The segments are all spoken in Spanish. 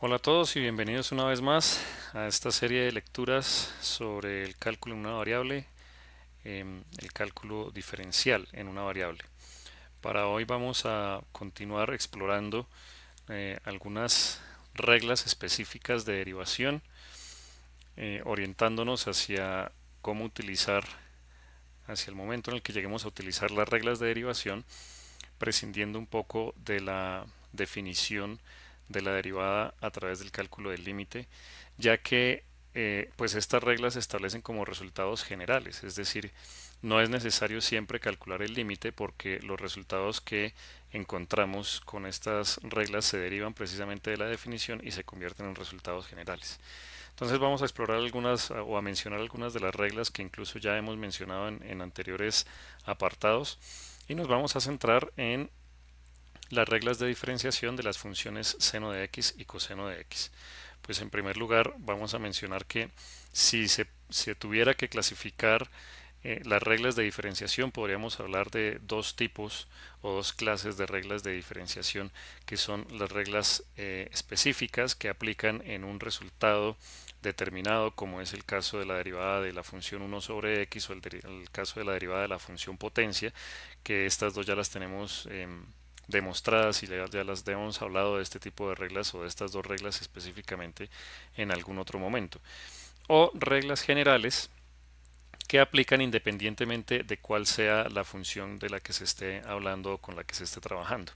Hola a todos y bienvenidos una vez más a esta serie de lecturas sobre el cálculo en una variable, em, el cálculo diferencial en una variable. Para hoy vamos a continuar explorando eh, algunas reglas específicas de derivación, eh, orientándonos hacia cómo utilizar, hacia el momento en el que lleguemos a utilizar las reglas de derivación, prescindiendo un poco de la definición de la derivada a través del cálculo del límite, ya que eh, pues estas reglas se establecen como resultados generales, es decir, no es necesario siempre calcular el límite porque los resultados que encontramos con estas reglas se derivan precisamente de la definición y se convierten en resultados generales. Entonces vamos a explorar algunas o a mencionar algunas de las reglas que incluso ya hemos mencionado en anteriores apartados y nos vamos a centrar en las reglas de diferenciación de las funciones seno de x y coseno de x. Pues en primer lugar vamos a mencionar que si se, tuviera que clasificar eh, las reglas de diferenciación podríamos hablar de dos tipos o dos clases de reglas de diferenciación que son las reglas eh, específicas que aplican en un resultado determinado como es el caso de la derivada de la función 1 sobre x o el, caso de la derivada de la función potencia que estas dos ya las tenemos em, demostradas y ya las hemos hablado de este tipo de reglas o de estas dos reglas específicamente en algún otro momento. O reglas generales que aplican independientemente de cuál sea la función de la que se esté hablando o con la que se esté trabajando.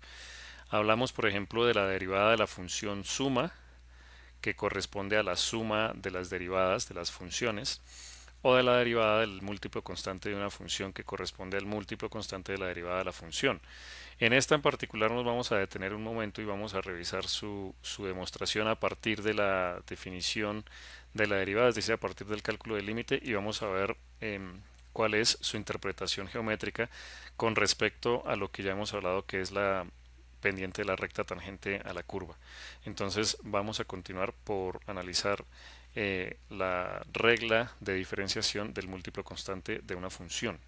Hablamos, por ejemplo, de la derivada de la función suma, que corresponde a la suma de las derivadas de las funciones o de la derivada del múltiplo constante de una función que corresponde al múltiplo constante de la derivada de la función. En esta en particular nos vamos a detener un momento y vamos a revisar su, su demostración a partir de la definición de la derivada, es decir, a partir del cálculo del límite y vamos a ver em, cuál es su interpretación geométrica con respecto a lo que ya hemos hablado que es la pendiente de la recta tangente a la curva. Entonces vamos a continuar por analizar eh, la regla de diferenciación del múltiplo constante de una función.